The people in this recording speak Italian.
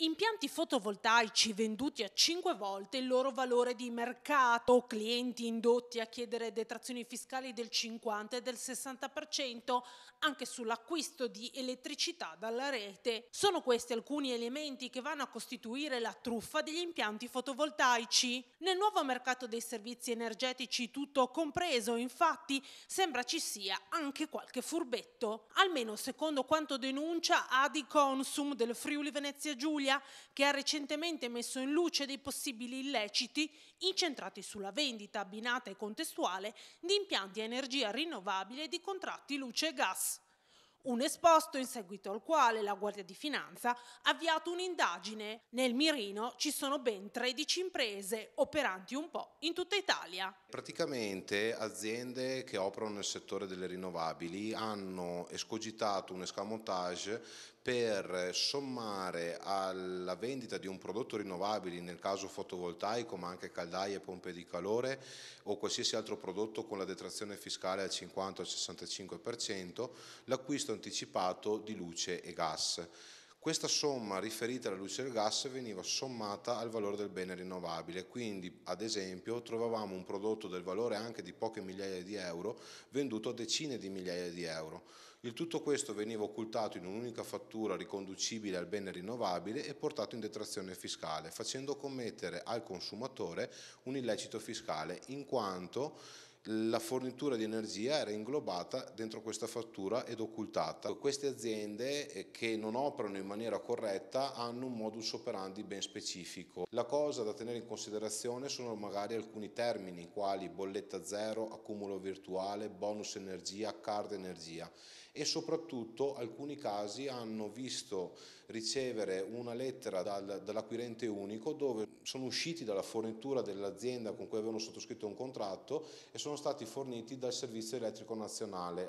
Impianti fotovoltaici venduti a 5 volte il loro valore di mercato, clienti indotti a chiedere detrazioni fiscali del 50 e del 60% anche sull'acquisto di elettricità dalla rete. Sono questi alcuni elementi che vanno a costituire la truffa degli impianti fotovoltaici. Nel nuovo mercato dei servizi energetici tutto compreso, infatti, sembra ci sia anche qualche furbetto, almeno secondo quanto denuncia Adi Consum del Friuli Venezia Giulia Puglia che ha recentemente messo in luce dei possibili illeciti incentrati sulla vendita abbinata e contestuale di impianti a energia rinnovabile e di contratti luce e gas un esposto in seguito al quale la Guardia di Finanza ha avviato un'indagine. Nel mirino ci sono ben 13 imprese operanti un po' in tutta Italia. Praticamente aziende che operano nel settore delle rinnovabili hanno escogitato un escamotage per sommare alla vendita di un prodotto rinnovabile, nel caso fotovoltaico, ma anche caldaie, pompe di calore o qualsiasi altro prodotto con la detrazione fiscale al 50 65%, l'acquisto acquisto anticipato di luce e gas. Questa somma riferita alla luce del gas veniva sommata al valore del bene rinnovabile, quindi ad esempio trovavamo un prodotto del valore anche di poche migliaia di euro venduto a decine di migliaia di euro. Il tutto questo veniva occultato in un'unica fattura riconducibile al bene rinnovabile e portato in detrazione fiscale, facendo commettere al consumatore un illecito fiscale, in quanto la fornitura di energia era inglobata dentro questa fattura ed occultata. Queste aziende eh, che non operano in maniera corretta hanno un modus operandi ben specifico. La cosa da tenere in considerazione sono magari alcuni termini quali bolletta zero, accumulo virtuale, bonus energia, card energia e soprattutto alcuni casi hanno visto ricevere una lettera dal, dall'acquirente unico dove sono usciti dalla fornitura dell'azienda con cui avevano sottoscritto un contratto e sono sono stati forniti dal Servizio Elettrico Nazionale